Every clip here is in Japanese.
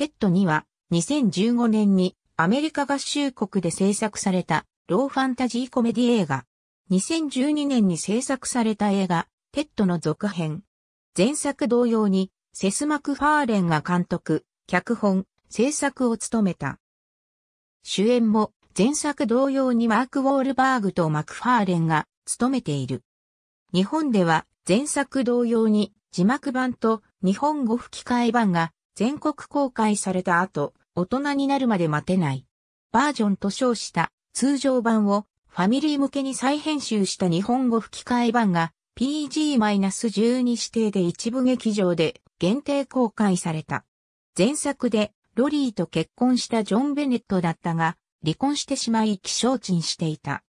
ペットには2015年にアメリカ合衆国で制作されたローファンタジーコメディ映画。2012年に制作された映画ペットの続編。前作同様にセス・マクファーレンが監督、脚本、制作を務めた。主演も前作同様にマーク・ウォールバーグとマクファーレンが務めている。日本では前作同様に字幕版と日本語吹き替え版が全国公開された後、大人になるまで待てない。バージョンと称した通常版をファミリー向けに再編集した日本語吹き替え版が PG-12 指定で一部劇場で限定公開された。前作でロリーと結婚したジョン・ベネットだったが、離婚してしまい気象沈していた。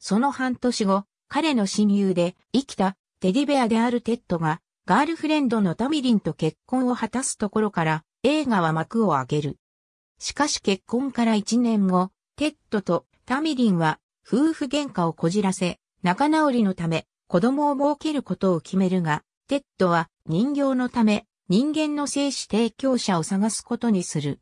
その半年後、彼の親友で生きたテディベアであるテッドがガールフレンドのタミリンと結婚を果たすところから映画は幕を開ける。しかし結婚から1年後、テッドとタミリンは夫婦喧嘩をこじらせ、仲直りのため子供を設けることを決めるが、テッドは人形のため人間の精子提供者を探すことにする。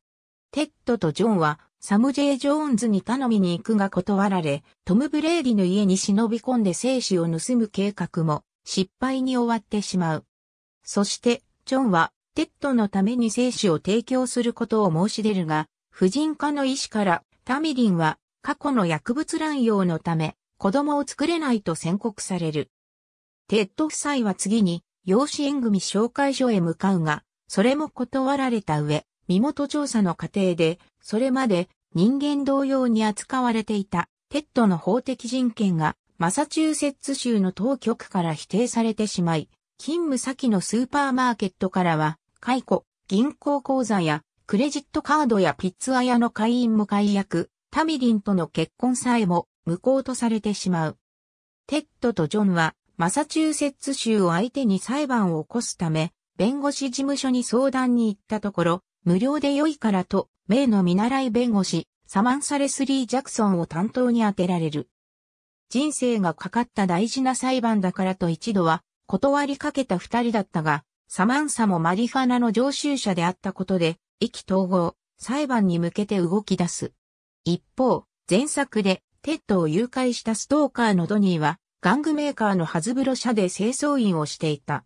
テッドとジョンはサム・ジェイ・ジョーンズに頼みに行くが断られ、トム・ブレーディの家に忍び込んで精子を盗む計画も失敗に終わってしまう。そして、ジョンは、テッドのために精子を提供することを申し出るが、婦人科の医師から、タミリンは、過去の薬物乱用のため、子供を作れないと宣告される。テッド夫妻は次に、養子縁組紹介所へ向かうが、それも断られた上、身元調査の過程で、それまで人間同様に扱われていたテッドの法的人権がマサチューセッツ州の当局から否定されてしまい、勤務先のスーパーマーケットからは、解雇、銀行口座や、クレジットカードやピッツァ屋の会員も解約、タミリンとの結婚さえも無効とされてしまう。テッドとジョンは、マサチューセッツ州を相手に裁判を起こすため、弁護士事務所に相談に行ったところ、無料で良いからと、名の見習い弁護士、サマンサレスリー・ジャクソンを担当に当てられる。人生がかかった大事な裁判だからと一度は断りかけた二人だったが、サマンサもマリファナの常習者であったことで、意気統合、裁判に向けて動き出す。一方、前作でテッドを誘拐したストーカーのドニーは、玩具メーカーのハズブロ社で清掃員をしていた。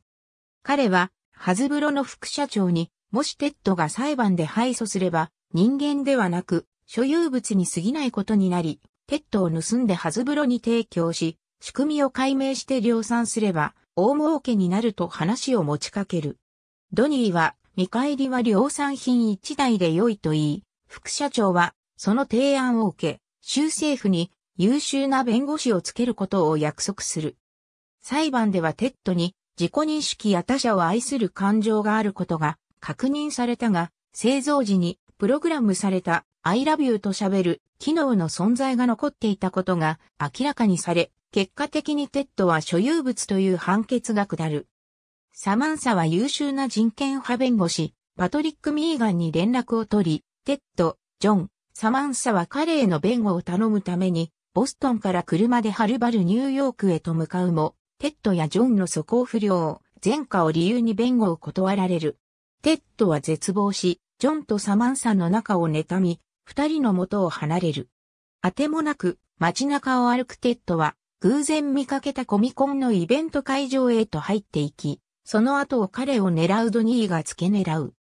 彼は、ハズブロの副社長に、もしテッドが裁判で敗訴すれば、人間ではなく、所有物に過ぎないことになり、テッドを盗んでハズブロに提供し、仕組みを解明して量産すれば、大儲けになると話を持ちかける。ドニーは、見返りは量産品一台で良いと言い、副社長は、その提案を受け、州政府に優秀な弁護士をつけることを約束する。裁判ではテッドに自己認識や他者を愛する感情があることが確認されたが、製造時にプログラムされた I love you と喋る機能の存在が残っていたことが明らかにされ、結果的にテッドは所有物という判決が下る。サマンサは優秀な人権派弁護士、パトリック・ミーガンに連絡を取り、テッド、ジョン、サマンサは彼への弁護を頼むために、ボストンから車ではるばるニューヨークへと向かうも、テッドやジョンの素行不良、前科を理由に弁護を断られる。テッドは絶望し、ジョンとサマンサの仲を妬み、二人の元を離れる。あてもなく、街中を歩くテッドは、偶然見かけたコミコンのイベント会場へと入っていき、その後を彼を狙うドニーが付け狙う。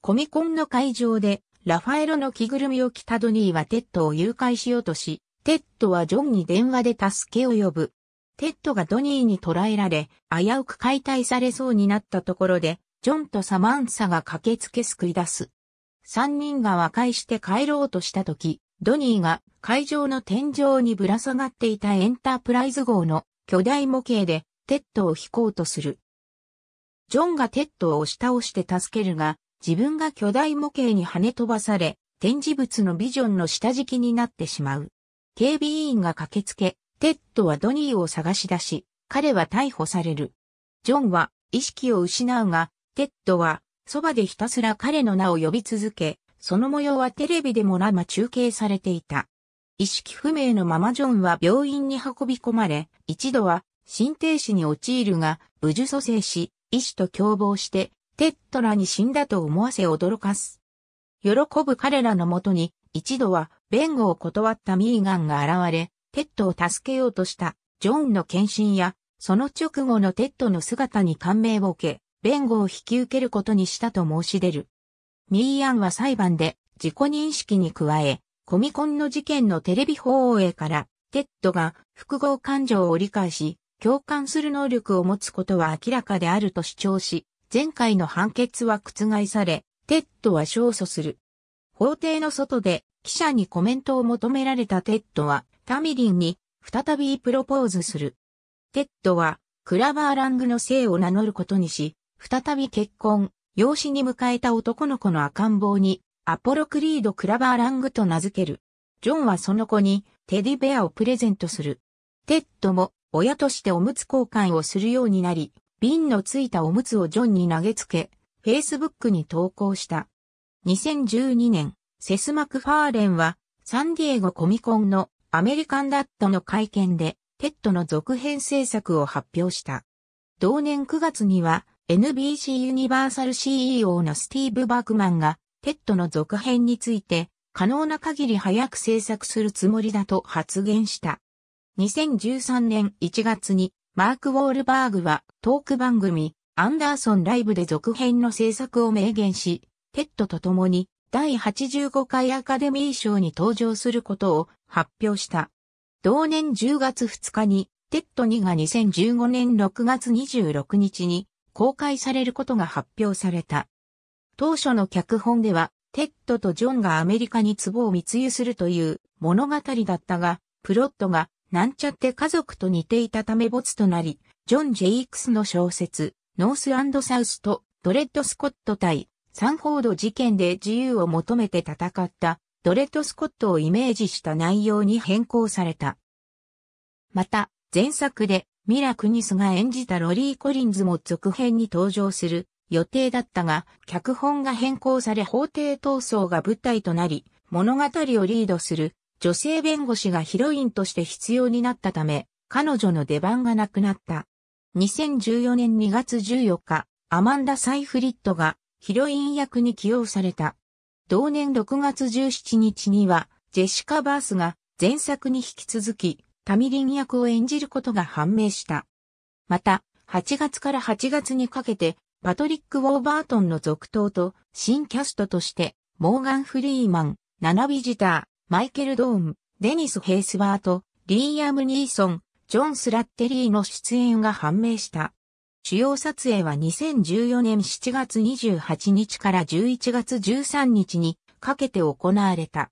コミコンの会場で、ラファエロの着ぐるみを着たドニーはテッドを誘拐しようとし、テッドはジョンに電話で助けを呼ぶ。テッドがドニーに捕らえられ、危うく解体されそうになったところで、ジョンとサマンサが駆けつけ救い出す。三人が和解して帰ろうとしたき、ドニーが会場の天井にぶら下がっていたエンタープライズ号の巨大模型でテッドを引こうとする。ジョンがテッドを押し倒して助けるが、自分が巨大模型に跳ね飛ばされ、展示物のビジョンの下敷きになってしまう。警備員が駆けつけ、テッドはドニーを探し出し、彼は逮捕される。ジョンは意識を失うが、テッドはそばでひたすら彼の名を呼び続け、その模様はテレビでも生中継されていた。意識不明のままジョンは病院に運び込まれ、一度は心停止に陥るが、無事蘇生し、医師と共謀して、テッドらに死んだと思わせ驚かす。喜ぶ彼らのもとに、一度は弁護を断ったミーガンが現れ、テッドを助けようとしたジョンの献身や、その直後のテッドの姿に感銘を受け、弁護を引き受けることにしたと申し出る。ミーアンは裁判で自己認識に加え、コミコンの事件のテレビ放映から、テッドが複合感情を理解し、共感する能力を持つことは明らかであると主張し、前回の判決は覆され、テッドは勝訴する。法廷の外で記者にコメントを求められたテッドは、タミリンに再びプロポーズする。テッドは、クラバーラングの姓を名乗ることにし、再び結婚、養子に迎えた男の子の赤ん坊に、アポロクリード・クラバーラングと名付ける。ジョンはその子に、テディベアをプレゼントする。テッドも、親としておむつ交換をするようになり、瓶のついたおむつをジョンに投げつけ、Facebook に投稿した。2012年、セス・マクファーレンは、サンディエゴコミコンのアメリカンダットの会見で、テッドの続編制作を発表した。同年9月には、NBC ユニバーサル CEO のスティーブ・バークマンが、テッドの続編について、可能な限り早く制作するつもりだと発言した。2013年1月に、マーク・ウォールバーグはトーク番組、アンダーソンライブで続編の制作を明言し、テッドと共に第85回アカデミー賞に登場することを発表した。同年10月2日に、テッド2が2015年6月26日に公開されることが発表された。当初の脚本では、テッドとジョンがアメリカに壺を密輸するという物語だったが、プロットがなんちゃって家族と似ていたため没となり、ジョン・ジェイクスの小説、ノースサウスとドレッド・スコット対サンフォード事件で自由を求めて戦ったドレッド・スコットをイメージした内容に変更された。また、前作でミラ・クニスが演じたロリー・コリンズも続編に登場する予定だったが、脚本が変更され法廷闘争が舞台となり、物語をリードする女性弁護士がヒロインとして必要になったため、彼女の出番がなくなった。2014年2月14日、アマンダ・サイフリットがヒロイン役に起用された。同年6月17日には、ジェシカ・バースが前作に引き続き、タミリン役を演じることが判明した。また、8月から8月にかけて、パトリック・ウォーバートンの続投と、新キャストとして、モーガン・フリーマン、ナナ・ビジター、マイケル・ドーン、デニス・ヘイスワート、リーアム・ニーソン、ジョン・スラッテリーの出演が判明した。主要撮影は2014年7月28日から11月13日にかけて行われた。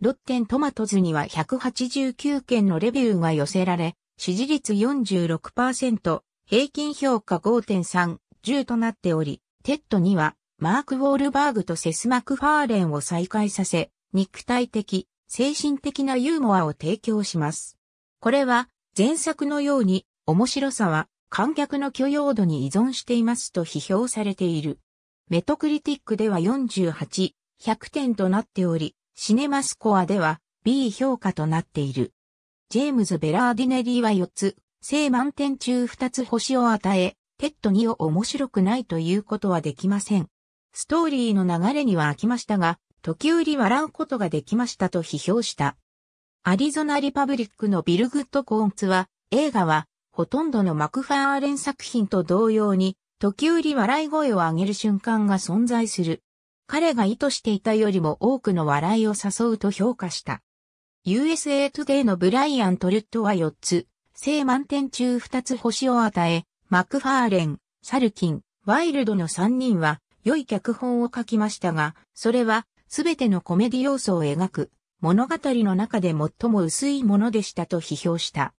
ロッテントマトズには189件のレビューが寄せられ、支持率46%、平均評価5.3、10となっており、テッドには、マーク・ウォールバーグとセス・マクファーレンを再開させ、肉体的、精神的なユーモアを提供します。これは、前作のように、面白さは、観客の許容度に依存していますと批評されている。メトクリティックでは48、100点となっており、シネマスコアでは B 評価となっている。ジェームズ・ベラーディネリーは4つ、正満点中2つ星を与え、テッド2を面白くないということはできません。ストーリーの流れには飽きましたが、時折笑うことができましたと批評した。アリゾナ・リパブリックのビル・グッド・コーンツは、映画は、ほとんどのマクファーレン作品と同様に、時折笑い声を上げる瞬間が存在する。彼が意図していたよりも多くの笑いを誘うと評価した。USA Today のブライアン・トルットは4つ、正満点中2つ星を与え、マクファーレン、サルキン、ワイルドの3人は良い脚本を書きましたが、それはすべてのコメディ要素を描く物語の中で最も薄いものでしたと批評した。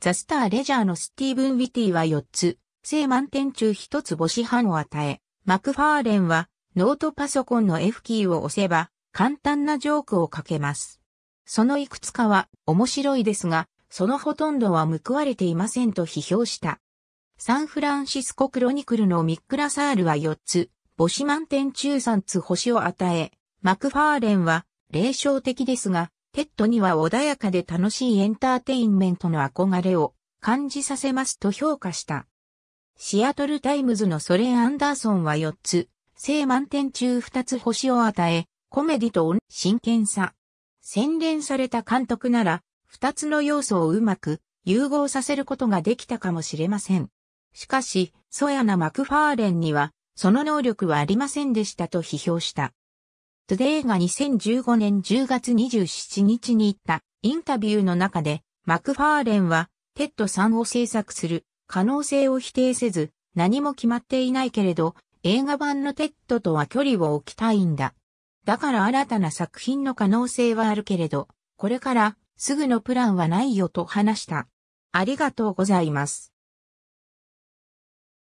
ザ・スター・レジャーのスティーブン・ウィティは4つ、正満点中1つ星半を与え、マクファーレンはノートパソコンの F キーを押せば、簡単なジョークを書けます。そのいくつかは面白いですが、そのほとんどは報われていませんと批評した。サンフランシスコクロニクルのミックラサールは4つ、星満点中3つ星を与え、マクファーレンは霊障的ですが、テッドには穏やかで楽しいエンターテインメントの憧れを感じさせますと評価した。シアトルタイムズのソレン・アンダーソンは4つ、性満点中二つ星を与え、コメディと真剣さ。洗練された監督なら、二つの要素をうまく融合させることができたかもしれません。しかし、ソヤナ・マクファーレンには、その能力はありませんでしたと批評した。トゥデイが2015年10月27日に行ったインタビューの中で、マクファーレンは、テッドさんを制作する可能性を否定せず、何も決まっていないけれど、映画版のテッドとは距離を置きたいんだ。だから新たな作品の可能性はあるけれど、これからすぐのプランはないよと話した。ありがとうございます。